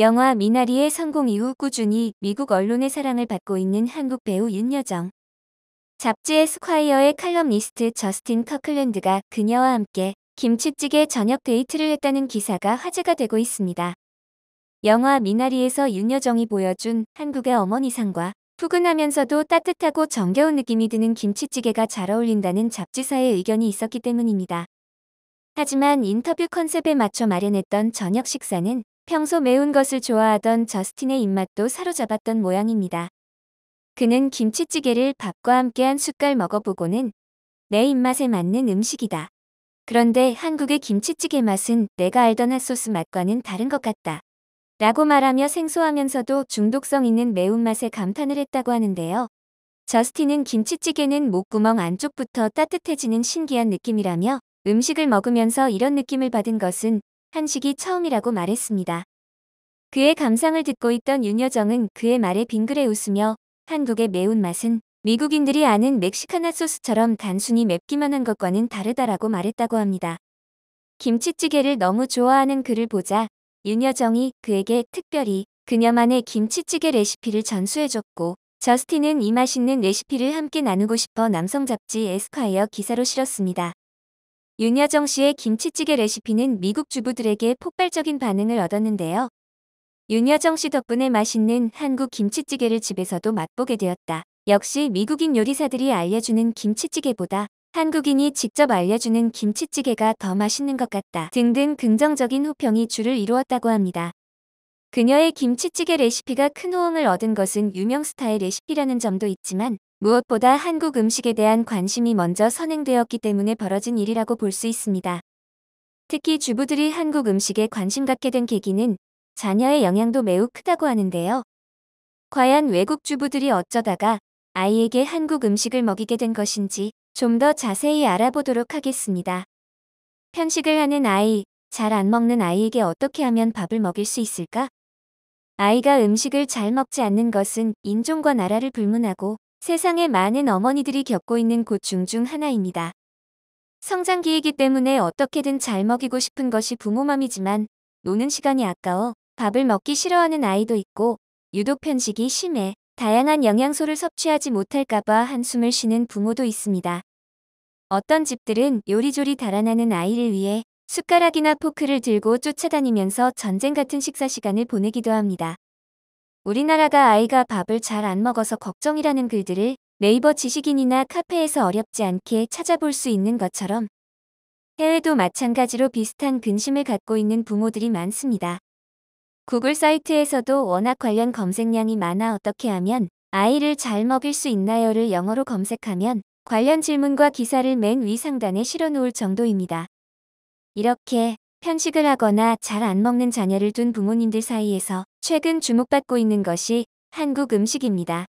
영화 미나리의 성공 이후 꾸준히 미국 언론의 사랑을 받고 있는 한국 배우 윤여정. 잡지의 스콰이어의 칼럼니스트 저스틴 커클랜드가 그녀와 함께 김치찌개 저녁 데이트를 했다는 기사가 화제가 되고 있습니다. 영화 미나리에서 윤여정이 보여준 한국의 어머니상과 푸근하면서도 따뜻하고 정겨운 느낌이 드는 김치찌개가 잘 어울린다는 잡지사의 의견이 있었기 때문입니다. 하지만 인터뷰 컨셉에 맞춰 마련했던 저녁 식사는 평소 매운 것을 좋아하던 저스틴의 입맛도 사로잡았던 모양입니다. 그는 김치찌개를 밥과 함께 한 숟갈 먹어보고는 내 입맛에 맞는 음식이다. 그런데 한국의 김치찌개 맛은 내가 알던 핫소스 맛과는 다른 것 같다. 라고 말하며 생소하면서도 중독성 있는 매운맛에 감탄을 했다고 하는데요. 저스틴은 김치찌개는 목구멍 안쪽부터 따뜻해지는 신기한 느낌이라며 음식을 먹으면서 이런 느낌을 받은 것은 한식이 처음이라고 말했습니다. 그의 감상을 듣고 있던 윤여정은 그의 말에 빙그레 웃으며 한국의 매운맛은 미국인들이 아는 멕시카나 소스처럼 단순히 맵기만 한 것과는 다르다라고 말했다고 합니다. 김치찌개를 너무 좋아하는 그를 보자 윤여정이 그에게 특별히 그녀만의 김치찌개 레시피를 전수해줬고 저스틴은 이 맛있는 레시피를 함께 나누고 싶어 남성 잡지 에스콰이어 기사로 실었습니다. 윤여정 씨의 김치찌개 레시피는 미국 주부들에게 폭발적인 반응을 얻었는데요. 윤여정 씨 덕분에 맛있는 한국 김치찌개를 집에서도 맛보게 되었다. 역시 미국인 요리사들이 알려주는 김치찌개보다 한국인이 직접 알려주는 김치찌개가 더 맛있는 것 같다 등등 긍정적인 호평이 주를 이루었다고 합니다. 그녀의 김치찌개 레시피가 큰 호응을 얻은 것은 유명 스타의 레시피라는 점도 있지만 무엇보다 한국 음식에 대한 관심이 먼저 선행되었기 때문에 벌어진 일이라고 볼 수 있습니다. 특히 주부들이 한국 음식에 관심 갖게 된 계기는 자녀의 영향도 매우 크다고 하는데요. 과연 외국 주부들이 어쩌다가 아이에게 한국 음식을 먹이게 된 것인지 좀 더 자세히 알아보도록 하겠습니다. 편식을 하는 아이, 잘 안 먹는 아이에게 어떻게 하면 밥을 먹일 수 있을까? 아이가 음식을 잘 먹지 않는 것은 인종과 나라를 불문하고 세상의 많은 어머니들이 겪고 있는 고충 중 하나입니다. 성장기이기 때문에 어떻게든 잘 먹이고 싶은 것이 부모 맘이지만 노는 시간이 아까워 밥을 먹기 싫어하는 아이도 있고 유독 편식이 심해 다양한 영양소를 섭취하지 못할까봐 한숨을 쉬는 부모도 있습니다. 어떤 집들은 요리조리 달아나는 아이를 위해 숟가락이나 포크를 들고 쫓아다니면서 전쟁 같은 식사 시간을 보내기도 합니다. 우리나라가 아이가 밥을 잘 안 먹어서 걱정이라는 글들을 네이버 지식인이나 카페에서 어렵지 않게 찾아볼 수 있는 것처럼 해외도 마찬가지로 비슷한 근심을 갖고 있는 부모들이 많습니다. 구글 사이트에서도 워낙 관련 검색량이 많아 어떻게 하면 아이를 잘 먹일 수 있나요를 영어로 검색하면 관련 질문과 기사를 맨 위 상단에 실어놓을 정도입니다. 이렇게 편식을 하거나 잘 안 먹는 자녀를 둔 부모님들 사이에서 최근 주목받고 있는 것이 한국 음식입니다.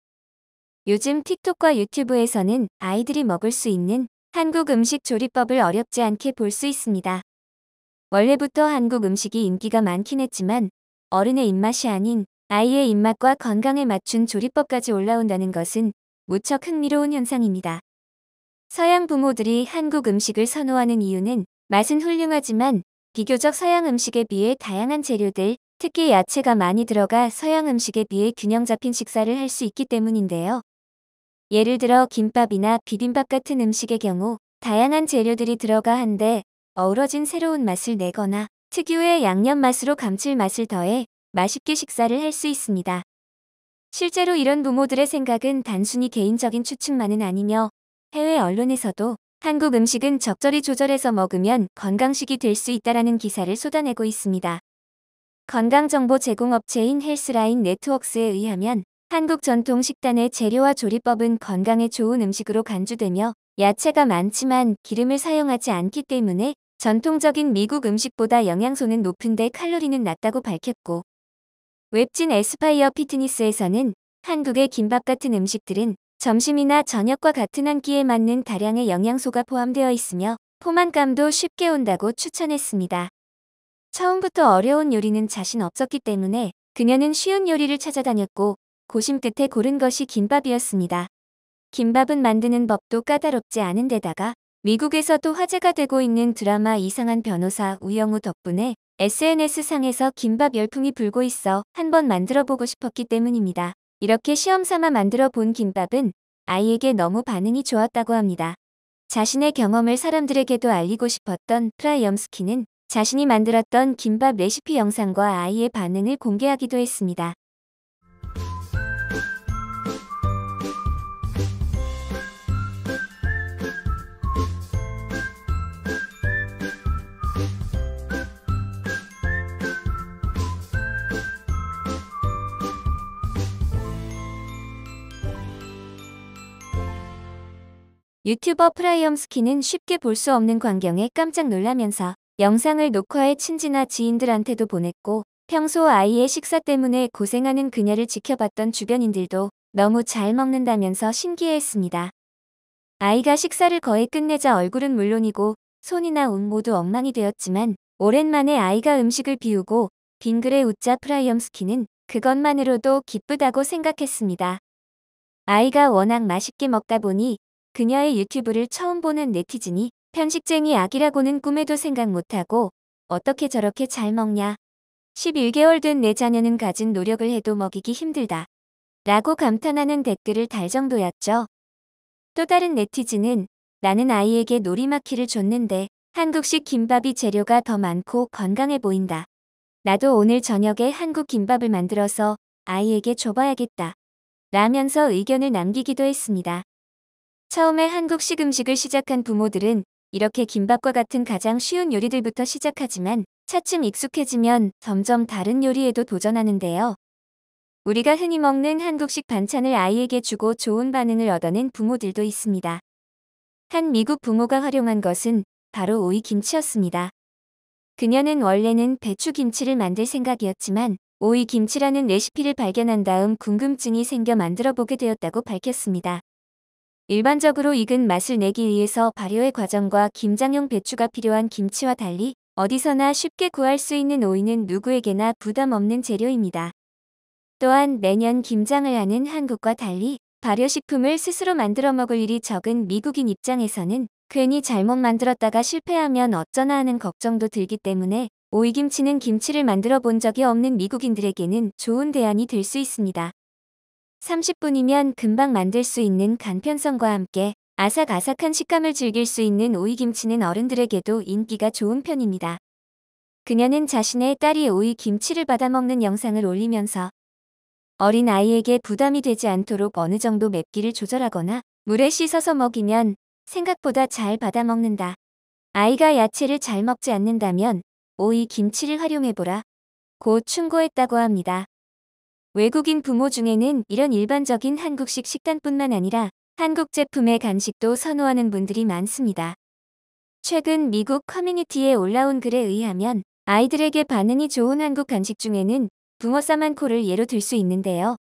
요즘 틱톡과 유튜브에서는 아이들이 먹을 수 있는 한국 음식 조리법을 어렵지 않게 볼 수 있습니다. 원래부터 한국 음식이 인기가 많긴 했지만 어른의 입맛이 아닌 아이의 입맛과 건강에 맞춘 조리법까지 올라온다는 것은 무척 흥미로운 현상입니다. 서양 부모들이 한국 음식을 선호하는 이유는 맛은 훌륭하지만 비교적 서양 음식에 비해 다양한 재료들, 특히 야채가 많이 들어가 서양 음식에 비해 균형 잡힌 식사를 할 수 있기 때문인데요. 예를 들어 김밥이나 비빔밥 같은 음식의 경우 다양한 재료들이 들어가 한데 어우러진 새로운 맛을 내거나 특유의 양념 맛으로 감칠맛을 더해 맛있게 식사를 할 수 있습니다. 실제로 이런 부모들의 생각은 단순히 개인적인 추측만은 아니며 해외 언론에서도 한국 음식은 적절히 조절해서 먹으면 건강식이 될 수 있다라는 기사를 쏟아내고 있습니다. 건강정보 제공업체인 헬스라인 네트웍스에 의하면 한국 전통 식단의 재료와 조리법은 건강에 좋은 음식으로 간주되며 야채가 많지만 기름을 사용하지 않기 때문에 전통적인 미국 음식보다 영양소는 높은데 칼로리는 낮다고 밝혔고 웹진 에스파이어 피트니스에서는 한국의 김밥 같은 음식들은 점심이나 저녁과 같은 한 끼에 맞는 다량의 영양소가 포함되어 있으며 포만감도 쉽게 온다고 추천했습니다. 처음부터 어려운 요리는 자신 없었기 때문에 그녀는 쉬운 요리를 찾아다녔고 고심 끝에 고른 것이 김밥이었습니다. 김밥은 만드는 법도 까다롭지 않은 데다가 미국에서도 화제가 되고 있는 드라마 이상한 변호사 우영우 덕분에 SNS상에서 김밥 열풍이 불고 있어 한번 만들어보고 싶었기 때문입니다. 이렇게 시험삼아 만들어 본 김밥은 아이에게 너무 반응이 좋았다고 합니다. 자신의 경험을 사람들에게도 알리고 싶었던 프라이엄스키는 자신이 만들었던 김밥 레시피 영상과 아이의 반응을 공개하기도 했습니다. 유튜버 프라이엄스키는 쉽게 볼 수 없는 광경에 깜짝 놀라면서 영상을 녹화해 친지나 지인들한테도 보냈고 평소 아이의 식사 때문에 고생하는 그녀를 지켜봤던 주변인들도 너무 잘 먹는다면서 신기해했습니다. 아이가 식사를 거의 끝내자 얼굴은 물론이고 손이나 운 모두 엉망이 되었지만 오랜만에 아이가 음식을 비우고 빙그레 웃자 프라이엄스키는 그것만으로도 기쁘다고 생각했습니다. 아이가 워낙 맛있게 먹다 보니 그녀의 유튜브를 처음 보는 네티즌이 편식쟁이 아기라고는 꿈에도 생각 못하고 어떻게 저렇게 잘 먹냐. 11개월 된 내 자녀는 가진 노력을 해도 먹이기 힘들다. 라고 감탄하는 댓글을 달 정도였죠. 또 다른 네티즌은 나는 아이에게 놀이마키를 줬는데 한국식 김밥이 재료가 더 많고 건강해 보인다. 나도 오늘 저녁에 한국 김밥을 만들어서 아이에게 줘봐야겠다. 라면서 의견을 남기기도 했습니다. 처음에 한국식 음식을 시작한 부모들은 이렇게 김밥과 같은 가장 쉬운 요리들부터 시작하지만 차츰 익숙해지면 점점 다른 요리에도 도전하는데요. 우리가 흔히 먹는 한국식 반찬을 아이에게 주고 좋은 반응을 얻어낸 부모들도 있습니다. 한 미국 부모가 활용한 것은 바로 오이 김치였습니다. 그녀는 원래는 배추 김치를 만들 생각이었지만 오이 김치라는 레시피를 발견한 다음 궁금증이 생겨 만들어 보게 되었다고 밝혔습니다. 일반적으로 익은 맛을 내기 위해서 발효의 과정과 김장용 배추가 필요한 김치와 달리 어디서나 쉽게 구할 수 있는 오이는 누구에게나 부담 없는 재료입니다. 또한 매년 김장을 하는 한국과 달리 발효식품을 스스로 만들어 먹을 일이 적은 미국인 입장에서는 괜히 잘못 만들었다가 실패하면 어쩌나 하는 걱정도 들기 때문에 오이김치는 김치를 만들어 본 적이 없는 미국인들에게는 좋은 대안이 될 수 있습니다. 30분이면 금방 만들 수 있는 간편성과 함께 아삭아삭한 식감을 즐길 수 있는 오이김치는 어른들에게도 인기가 좋은 편입니다. 그녀는 자신의 딸이 오이김치를 받아먹는 영상을 올리면서 어린 아이에게 부담이 되지 않도록 어느 정도 맵기를 조절하거나 물에 씻어서 먹이면 생각보다 잘 받아먹는다. 아이가 야채를 잘 먹지 않는다면 오이 김치를 활용해보라. 고 충고했다고 합니다. 외국인 부모 중에는 이런 일반적인 한국식 식단뿐만 아니라 한국 제품의 간식도 선호하는 분들이 많습니다. 최근 미국 커뮤니티에 올라온 글에 의하면 아이들에게 반응이 좋은 한국 간식 중에는 붕어 사만코를 예로 들 수 있는데요.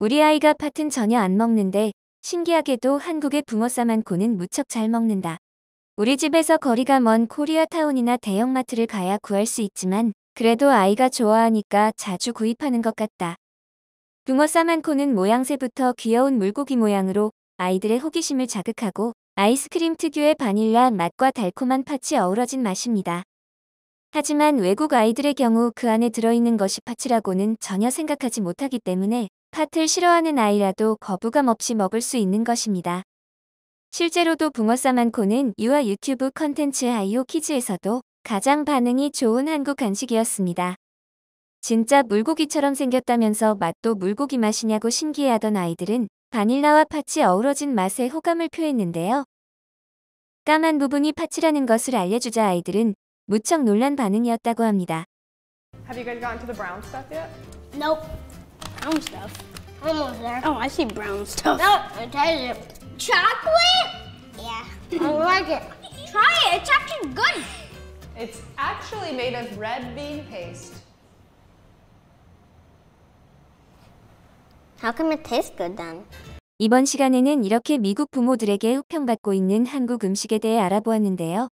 우리 아이가 팥은 전혀 안 먹는데 신기하게도 한국의 붕어 사만코는 무척 잘 먹는다. 우리 집에서 거리가 먼 코리아타운이나 대형마트를 가야 구할 수 있지만 그래도 아이가 좋아하니까 자주 구입하는 것 같다. 붕어 사만코는 모양새부터 귀여운 물고기 모양으로 아이들의 호기심을 자극하고 아이스크림 특유의 바닐라 맛과 달콤한 팥이 어우러진 맛입니다. 하지만 외국 아이들의 경우 그 안에 들어있는 것이 팥이라고는 전혀 생각하지 못하기 때문에 팥을 싫어하는 아이라도 거부감 없이 먹을 수 있는 것입니다. 실제로도 붕어사만코는 유아 유튜브 컨텐츠 아이오 키즈에서도 가장 반응이 좋은 한국 간식이었습니다. 진짜 물고기처럼 생겼다면서 맛도 물고기 맛이냐고 신기해하던 아이들은 바닐라와 파치 어우러진 맛에 호감을 표했는데요. 까만 부분이 파치라는 것을 알려주자 아이들은 무척 놀란 반응이었다고 합니다. Have you guys gotten to the brown stuff yet? Nope. Brown stuff. Almost there. Oh, I see brown stuff. No, I tastes it. Chocolate? Yeah. I like it. Try it. It's actually good. It's actually made of red bean paste. How come it tastes good then? 이번 시간에는 이렇게 미국 부모들에게 호평받고 있는 한국 음식에 대해 알아보았는데요.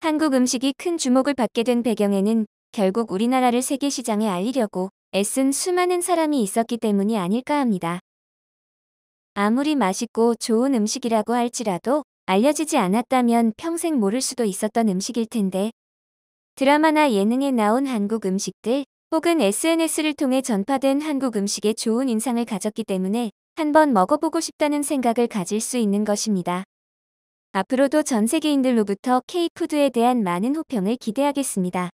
한국 음식이 큰 주목을 받게 된 배경에는 결국 우리나라를 세계 시장에 알리려고 애쓴 수많은 사람이 있었기 때문이 아닐까 합니다. 아무리 맛있고 좋은 음식이라고 할지라도 알려지지 않았다면 평생 모를 수도 있었던 음식일 텐데 드라마나 예능에 나온 한국 음식들 혹은 SNS를 통해 전파된 한국 음식에 좋은 인상을 가졌기 때문에 한번 먹어보고 싶다는 생각을 가질 수 있는 것입니다. 앞으로도 전 세계인들로부터 K푸드에 대한 많은 호평을 기대하겠습니다.